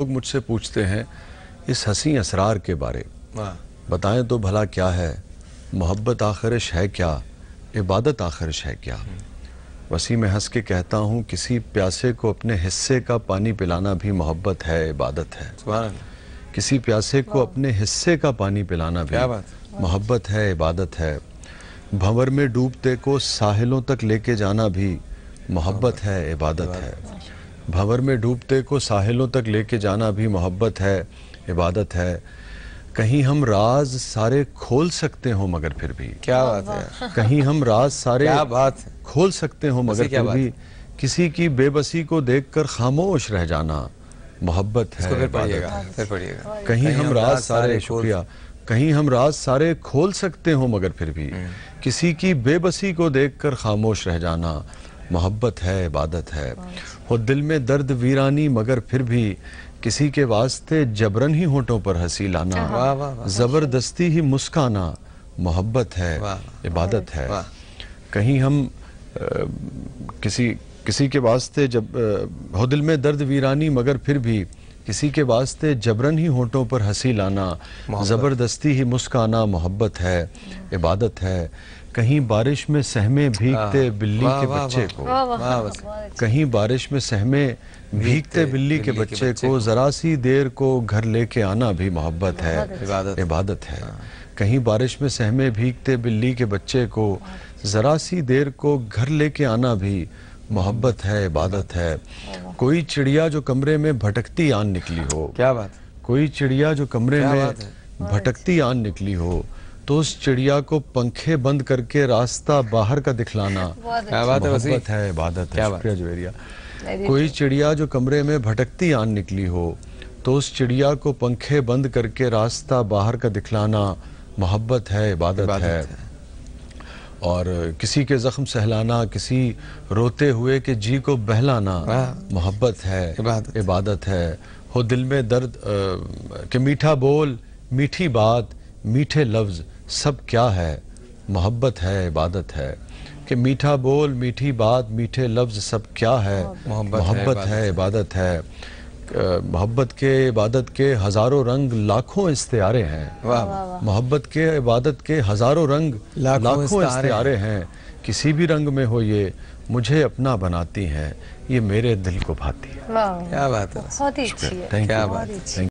लोग मुझसे पूछते हैं इस हंसी असरार के बारे हाँ। बताएं तो भला क्या है मोहब्बत आखरश है क्या इबादत आखरश है क्या हम्म। वसी में हंस के कहता हूँ किसी प्यासे को अपने हिस्से का पानी पिलाना भी मोहब्बत है इबादत है किसी प्यासे को अपने हिस्से का पानी पिलाना भी मोहब्बत है इबादत है भंवर में डूबते को साहिलों तक लेके जाना भी मोहब्बत है इबादत है भंवर में डूबते को साहिलों तक लेके जाना भी मोहब्बत है इबादत है कहीं हम राज सारे खोल सकते हो मगर फिर भी क्या बात है कहीं हम राज सारे क्या बात खोल सकते हो मगर फिर भी किसी की बेबसी को देखकर खामोश रह जाना मोहब्बत है फिर पढ़िएगा फिर पढ़िएगा कहीं हम राज सारे शुक्रिया कहीं हम राज सारे खोल सकते हो मगर फिर भी हम्म। किसी की बेबसी को देखकर खामोश रह जाना मोहब्बत है इबादत है वो दिल में दर्द वीरानी मगर फिर भी किसी के वास्ते जबरन ही होठों पर हंसी लाना ज़बरदस्ती ही मुस्काना मोहब्बत है इबादत है कहीं हम आ, किसी किसी के वास्ते जब हो दिल में दर्द वीरानी मगर फिर भी किसी के वास्ते जबरन ही होठों पर हंसी लाना ज़बरदस्ती ही मुस्काना मोहब्बत है इबादत है कहीं बारिश में सहमे भीगते बिल्ली के बच्चे को कहीं बारिश में सहमे भीगते बिल्ली के बच्चे को जरा सी देर को घर लेके आना भी मोहब्बत है इबादत है हाँ। कहीं बारिश में सहमे भीगते बिल्ली के बच्चे को जरा सी देर को घर लेके आना भी मोहब्बत है इबादत है कोई चिड़िया जो कमरे में भटकती आन निकली हो क्या बात कोई चिड़िया जो कमरे में भटकती आन निकली हो तो उस चिड़िया को पंखे बंद करके रास्ता बाहर का दिखलाना क्या बात है है इबादत है कोई अच्छा चिड़िया जो कमरे में भटकती आन निकली हो तो उस चिड़िया को पंखे बंद करके रास्ता बाहर का दिखलाना मोहब्बत है इबादत है।, है और किसी के ज़ख्म सहलाना किसी रोते हुए के जी को बहलाना मोहब्बत है इबादत, इबादत है हो दिल में दर्द के मीठा बोल मीठी बात मीठे लफ्ज़ सब क्या है मोहब्बत है इबादत है कि मीठा बोल मीठी बात मीठे लफ्ज़ सब क्या है मोहब्बत है इबादत है मोहब्बत के इबादत के हज़ारों रंग लाखों इस्तारे हैं मोहब्बत के इबादत के हज़ारों रंग लाखों इस्तारे हैं किसी भी रंग में हो ये मुझे अपना बनाती हैं ये मेरे दिल को भाती है क्या बात है थैंक यू